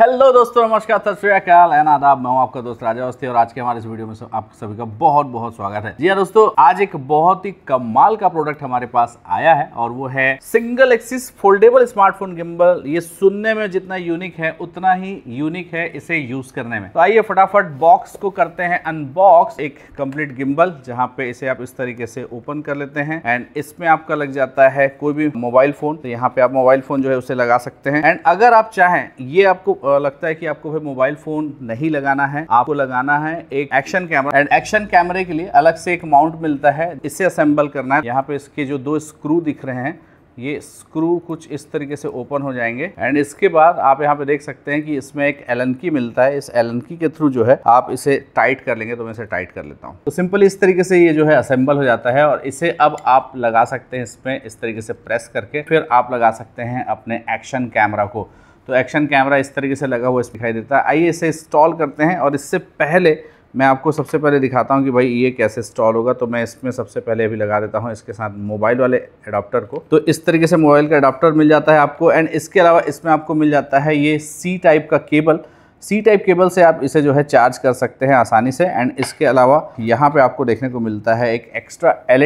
hello दोस्तों नमस्कार सत श्रीकाल एन आदाब मैं हूं आपका दोस्त राजा अवस्थी और आज के हमारे इस वीडियो में आप सभी का बहुत बहुत स्वागत है जी हाँ दोस्तों आज एक बहुत ही कमाल का प्रोडक्ट हमारे पास आया है और वो है single axis foldable smartphone gimbal ये सुनने में जितना यूनिक है उतना ही यूनिक है इसे यूज करने में तो आइए फटाफट बॉक्स को करते हैं अनबॉक्स एक कम्प्लीट गिम्बल जहाँ पे इसे आप इस तरीके से ओपन कर लेते हैं एंड इसमें आपका लग जाता है कोई भी मोबाइल फोन तो यहाँ पे आप मोबाइल फोन जो है उसे लगा सकते हैं एंड अगर आप चाहें ये आपको लगता है कि आपको भाई मोबाइल फ़ोन नहीं लगाना है आपको लगाना है एक एक्शन कैमरा एंड एक्शन कैमरे के लिए अलग से एक माउंट मिलता है इसे असेंबल करना है यहाँ पे इसके जो दो स्क्रू दिख रहे हैं ये स्क्रू कुछ इस तरीके से ओपन हो जाएंगे एंड इसके बाद आप यहाँ पे देख सकते हैं कि इसमें एक एलन की मिलता है इस एलन की के थ्रू जो है आप इसे टाइट कर लेंगे तो मैं इसे टाइट कर लेता हूँ तो सिंपल इस तरीके से ये जो है असेंबल हो जाता है और इसे अब आप लगा सकते हैं इसमें इस तरीके से प्रेस करके फिर आप लगा सकते हैं अपने एक्शन कैमरा को तो एक्शन कैमरा इस तरीके से लगा हुआ इस दिखाई देता है आइए इसे इंस्टॉल करते हैं और इससे पहले मैं आपको सबसे पहले दिखाता हूँ कि भाई ये कैसे इंस्टॉल होगा तो मैं इसमें सबसे पहले अभी लगा देता हूँ इसके साथ मोबाइल वाले अडाप्टर को तो इस तरीके से मोबाइल का अडाप्टर मिल जाता है आपको एंड इसके अलावा इसमें आपको मिल जाता है ये सी टाइप का केबल सी टाइप केबल से आप इसे जो है चार्ज कर सकते हैं आसानी से एंड इसके अलावा यहाँ पर आपको देखने को मिलता है एक एक्स्ट्रा एल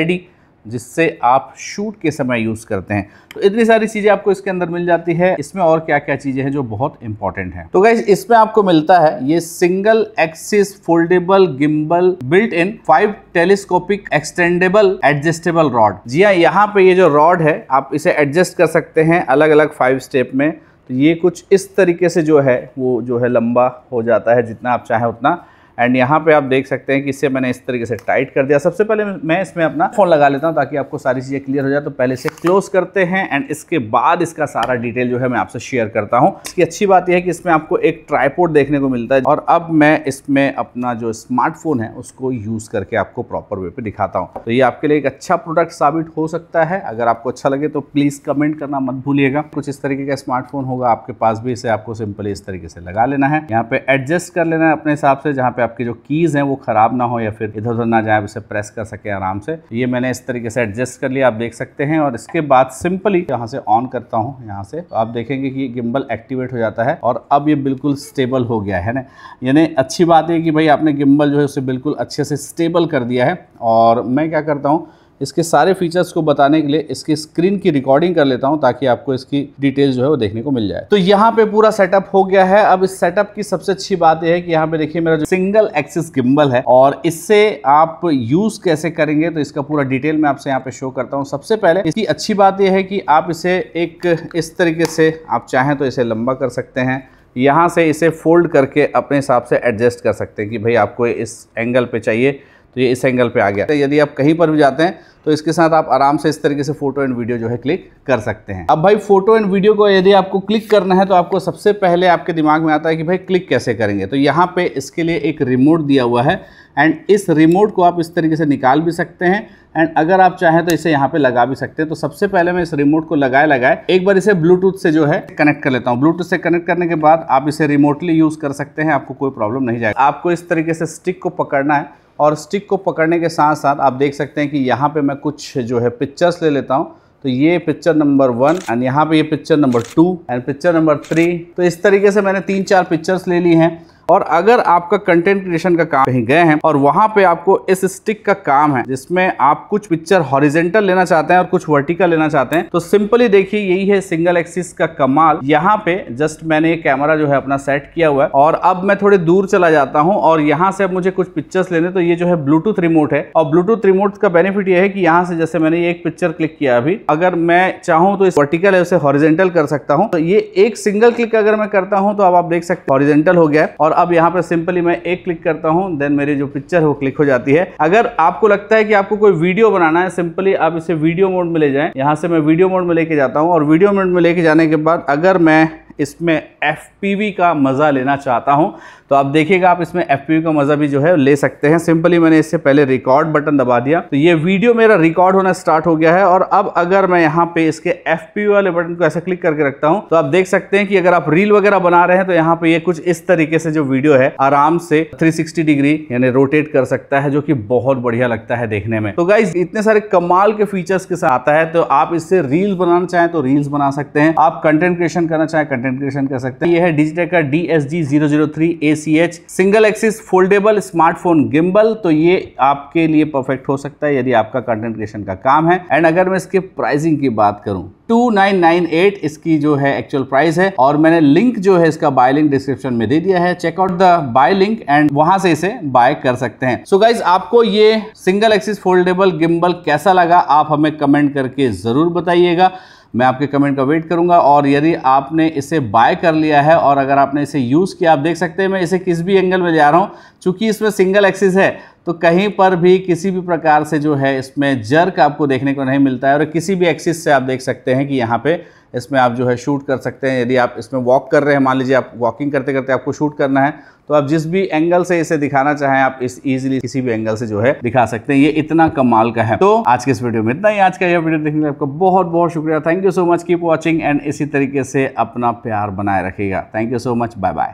जिससे आप शूट के समय यूज़ करते हैं तो इतनी सारी चीज़ें आपको इसके अंदर मिल जाती है इसमें और क्या क्या चीज़ें हैं जो बहुत इंपॉर्टेंट हैं तो गाइज इसमें आपको मिलता है ये single axis foldable gimbal built in five telescopic extendable adjustable rod जी हाँ यहाँ पे ये जो रॉड है आप इसे एडजस्ट कर सकते हैं अलग अलग फाइव स्टेप में तो ये कुछ इस तरीके से जो है वो जो है लंबा हो जाता है जितना आप चाहें उतना एंड यहाँ पे आप देख सकते हैं कि इससे मैंने इस तरीके से टाइट कर दिया सबसे पहले मैं इसमें अपना फ़ोन लगा लेता हूँ ताकि आपको सारी चीज़ें क्लियर हो जाए तो पहले से क्लोज करते हैं एंड इसके बाद इसका सारा डिटेल जो है मैं आपसे शेयर करता हूँ इसकी अच्छी बात यह है कि इसमें आपको एक ट्राईपोर्ट देखने को मिलता है और अब मैं इसमें अपना जो स्मार्टफोन है उसको यूज़ करके आपको प्रॉपर वे पर दिखाता हूँ तो ये आपके लिए एक अच्छा प्रोडक्ट साबित हो सकता है अगर आपको अच्छा लगे तो प्लीज़ कमेंट करना मत भूलिएगा कुछ इस तरीके का स्मार्टफोन होगा आपके पास भी इसे आपको सिंपली इस तरीके से लगा लेना है यहाँ पे एडजस्ट कर लेना है अपने हिसाब से जहाँ पे आपके जो कीज़ हैं वो ख़राब ना हो या फिर इधर उधर ना जाए उसे प्रेस कर सके आराम से ये मैंने इस तरीके से एडजस्ट कर लिया आप देख सकते हैं और इसके बाद सिंपली यहाँ से ऑन करता हूँ यहाँ से तो आप देखेंगे कि गिम्बल एक्टिवेट हो जाता है और अब ये बिल्कुल स्टेबल हो गया है ना यानी अच्छी बात है कि भाई आपने गिम्बल जो है उसे बिल्कुल अच्छे से स्टेबल कर दिया है और मैं क्या करता हूँ इसके सारे फीचर्स को बताने के लिए इसकी स्क्रीन की रिकॉर्डिंग कर लेता हूँ ताकि आपको इसकी डिटेल्स जो है वो देखने को मिल जाए तो यहाँ पे पूरा सेटअप हो गया है अब इस सेटअप की सबसे अच्छी बात यह है कि यहाँ पे देखिए मेरा जो सिंगल एक्सिस गिम्बल है और इससे आप यूज कैसे करेंगे तो इसका पूरा डिटेल मैं आपसे यहाँ पे शो करता हूँ सबसे पहले इसकी अच्छी बात यह है कि आप इसे एक इस तरीके से आप चाहें तो इसे लंबा कर सकते हैं यहाँ से इसे फोल्ड करके अपने हिसाब से एडजस्ट कर सकते हैं कि भाई आपको इस एंगल पे चाहिए तो ये इस एंगल पे आ गया तो यदि आप कहीं पर भी जाते हैं तो इसके साथ आप आराम से इस तरीके से फोटो एंड वीडियो जो है क्लिक कर सकते हैं अब भाई फोटो एंड वीडियो को यदि आपको क्लिक करना है तो आपको सबसे पहले आपके दिमाग में आता है कि भाई क्लिक कैसे करेंगे तो यहाँ पे इसके लिए एक रिमोट दिया हुआ है एंड इस रिमोट को आप इस तरीके से निकाल भी सकते हैं एंड अगर आप चाहें तो इसे यहाँ पे लगा भी सकते हैं तो सबसे पहले मैं इस रिमोट को लगाए लगाए एक बार इसे ब्लूटूथ से जो है कनेक्ट कर लेता हूँ ब्लूटूथ से कनेक्ट करने के बाद आप इसे रिमोटली यूज़ कर सकते हैं आपको कोई प्रॉब्लम नहीं जाएगा आपको इस तरीके से स्टिक को पकड़ना है और स्टिक को पकड़ने के साथ साथ आप देख सकते हैं कि यहाँ पे मैं कुछ जो है पिक्चर्स ले लेता हूँ तो ये पिक्चर नंबर वन एंड यहाँ पे ये picture number two and picture number three तो इस तरीके से मैंने तीन चार पिक्चर्स ले ली हैं और अगर आपका कंटेंट क्रिएशन का काम कहीं गए हैं और वहां पे आपको इस स्टिक का काम है जिसमें आप कुछ पिक्चर हॉरिजेंटल लेना चाहते हैं और कुछ वर्टिकल लेना चाहते हैं तो सिंपली देखिए यही है सिंगल एक्सिस का कमाल यहाँ पे जस्ट मैंने ये कैमरा जो है अपना सेट किया हुआ है और अब मैं थोड़े दूर चला जाता हूँ और यहाँ से अब मुझे कुछ पिक्चर्स लेने तो ये जो है ब्लूटूथ रिमोट है और ब्लूटूथ रिमोट का बेनिफिट ये है कि यहाँ से जैसे मैंने ये एक पिक्चर क्लिक किया अभी अगर मैं चाहूँ तो इस वर्टिकल है उसे हॉरिजेंटल कर सकता हूँ तो ये एक सिंगल क्लिक अगर मैं करता हूँ तो अब आप देख सकते हॉरिजेंटल हो गया और अब यहाँ पर सिंपली मैं एक क्लिक करता हूँ देन मेरी जो पिक्चर है वो क्लिक हो जाती है अगर आपको लगता है कि आपको कोई वीडियो बनाना है सिंपली आप इसे वीडियो मोड में ले जाएं यहाँ से मैं वीडियो मोड में लेके जाता हूँ और वीडियो मोड में लेके जाने के बाद अगर मैं इसमें एफ का मज़ा लेना चाहता हूं तो आप देखिएगा आप इसमें एफ का मज़ा भी जो है ले सकते हैं सिंपली मैंने इससे पहले रिकॉर्ड बटन दबा दिया तो ये वीडियो मेरा रिकॉर्ड होना स्टार्ट हो गया है और अब अगर मैं यहाँ पे इसके एफ वाले बटन को ऐसे क्लिक करके रखता हूँ तो आप देख सकते हैं कि अगर आप रील वगैरह बना रहे हैं तो यहाँ पे ये कुछ इस तरीके से जो वीडियो है आराम से थ्री डिग्री यानी रोटेट कर सकता है जो कि बहुत बढ़िया लगता है देखने में तो गाइज इतने सारे कमाल के फीचर्स के साथ आता है तो आप इससे रील बनाना चाहें तो रील्स बना सकते हैं आप कंटेंट क्रिएशन करना चाहें कंटेंट क्रिएशन कर सकते हैं ये है डिजिटेक का D S G zero zero three A C H single axis foldable smartphone gimbal तो ये आपके लिए परफेक्ट हो सकता है यदि आपका कंटेंट क्रिएशन का काम है एंड अगर मैं इसके प्राइसिंग की बात करूं 2998 इसकी जो है एक्चुअल प्राइस है और मैंने लिंक जो है इसका बाय लिंक डिस्क्रिप्शन में दे दिया है check out the buy link and वहां से इसे बाय कर सकते हैं सो so गाइज आपको ये सिंगल एक्सिस फोल्डेबल गिम्बल कैसा लगा आप हमें कमेंट करके जरूर बताइएगा मैं आपके कमेंट का वेट करूंगा और यदि आपने इसे बाय कर लिया है और अगर आपने इसे यूज़ किया आप देख सकते हैं मैं इसे किस भी एंगल में जा रहा हूँ चूँकि इसमें सिंगल एक्सिस है तो कहीं पर भी किसी भी प्रकार से जो है इसमें जर्क आपको देखने को नहीं मिलता है और किसी भी एक्सिस से आप देख सकते हैं कि यहाँ पे इसमें आप जो है शूट कर सकते हैं यदि आप इसमें वॉक कर रहे हैं मान लीजिए आप वॉकिंग करते करते आपको शूट करना है तो आप जिस भी एंगल से इसे दिखाना चाहें आप इस इजीली किसी भी एंगल से जो है दिखा सकते हैं ये इतना कमाल का है तो आज के इस वीडियो में इतना ही आज का यह वीडियो देखने के लिए आपका बहुत बहुत शुक्रिया thank you so much keep watching and इसी तरीके से अपना प्यार बनाए रखेगा thank you so much bye bye